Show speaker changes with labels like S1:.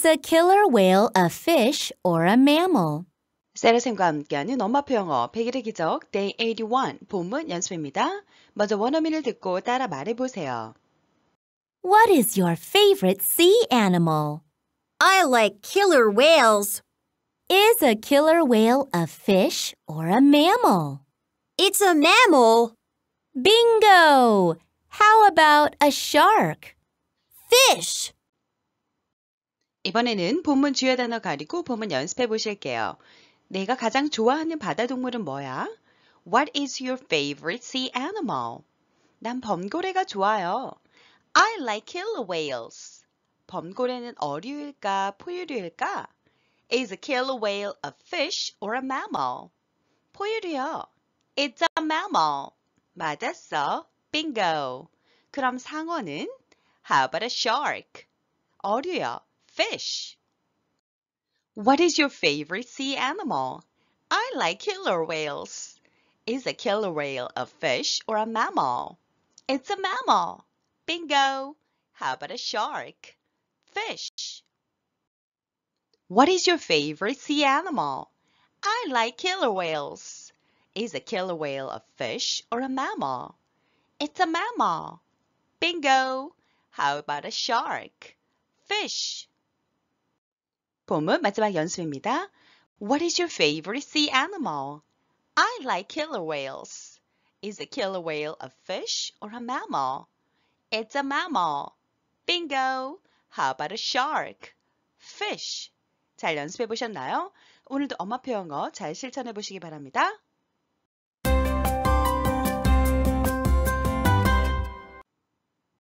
S1: Is a killer whale a
S2: fish or a mammal?
S1: 세르쌤과 함께하는 엄마표 영어 100일의 기적 Day 81 본문 연습입니다. 먼저 원어민을 듣고 따라 말해보세요.
S2: What is your favorite sea animal? I like killer whales. Is a killer whale a fish or a mammal? It's a mammal. Bingo!
S1: How about a shark? Fish! 이번에는 본문 주요 단어 가리고 본문 연습해 보실게요. 내가 가장 좋아하는 바다 동물은 뭐야? What is your favorite sea animal? 난 범고래가 좋아요. I like killer whales. 범고래는 어류일까 포유류일까? Is a killer whale a fish or a mammal? 포유류요. It's a mammal. 맞았어. Bingo. 그럼 상어는? How about a shark? 어류요. fish. What is your favorite sea animal? I like killer whales. Is a killer whale a fish or a mammal? It's a mammal. Bingo. How about a shark? Fish. What is your favorite sea animal? I like killer whales. Is a killer whale a fish or a mammal? It's a mammal. Bingo. How about a shark? Fish. 본문 마지막 연습입니다. What is your favorite sea animal? I like killer whales. Is a killer whale a fish or a mammal? It's a mammal. Bingo! How about a shark? Fish. 잘 연습해 보셨나요? 오늘도 엄마 표현어 잘 실천해 보시기 바랍니다.